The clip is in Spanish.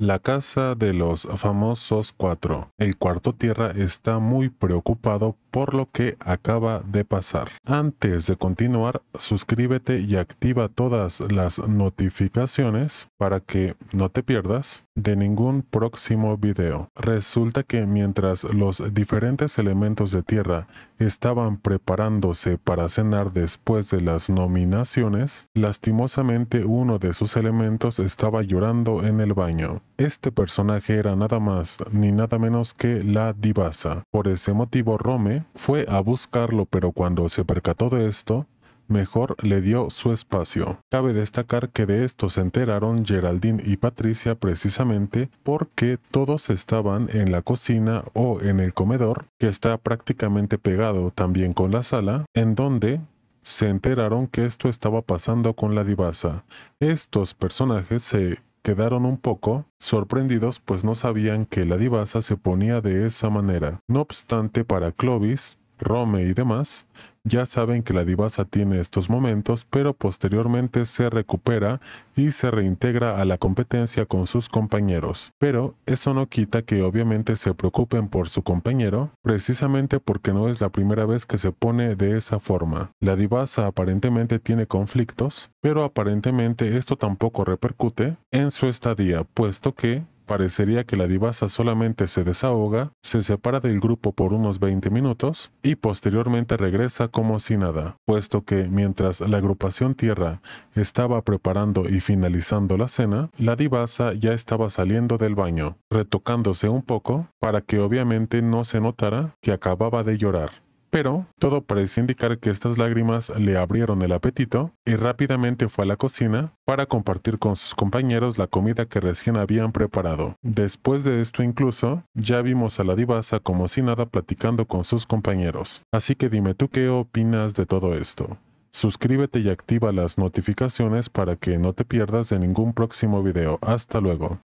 La casa de los famosos cuatro. El cuarto tierra está muy preocupado por lo que acaba de pasar. Antes de continuar, suscríbete y activa todas las notificaciones para que no te pierdas de ningún próximo video. Resulta que mientras los diferentes elementos de tierra estaban preparándose para cenar después de las nominaciones, lastimosamente uno de sus elementos estaba llorando en el baño. Este personaje era nada más ni nada menos que la divasa. Por ese motivo Rome fue a buscarlo, pero cuando se percató de esto, mejor le dio su espacio. Cabe destacar que de esto se enteraron Geraldine y Patricia precisamente porque todos estaban en la cocina o en el comedor, que está prácticamente pegado también con la sala, en donde se enteraron que esto estaba pasando con la divasa. Estos personajes se quedaron un poco sorprendidos pues no sabían que la divasa se ponía de esa manera. No obstante, para Clovis, Rome y demás, ya saben que la divasa tiene estos momentos, pero posteriormente se recupera y se reintegra a la competencia con sus compañeros. Pero eso no quita que obviamente se preocupen por su compañero, precisamente porque no es la primera vez que se pone de esa forma. La divasa aparentemente tiene conflictos, pero aparentemente esto tampoco repercute en su estadía, puesto que Parecería que la divasa solamente se desahoga, se separa del grupo por unos 20 minutos y posteriormente regresa como si nada, puesto que mientras la agrupación Tierra estaba preparando y finalizando la cena, la divasa ya estaba saliendo del baño, retocándose un poco para que obviamente no se notara que acababa de llorar. Pero todo parecía indicar que estas lágrimas le abrieron el apetito y rápidamente fue a la cocina para compartir con sus compañeros la comida que recién habían preparado. Después de esto incluso, ya vimos a la divasa como si nada platicando con sus compañeros. Así que dime tú qué opinas de todo esto. Suscríbete y activa las notificaciones para que no te pierdas de ningún próximo video. Hasta luego.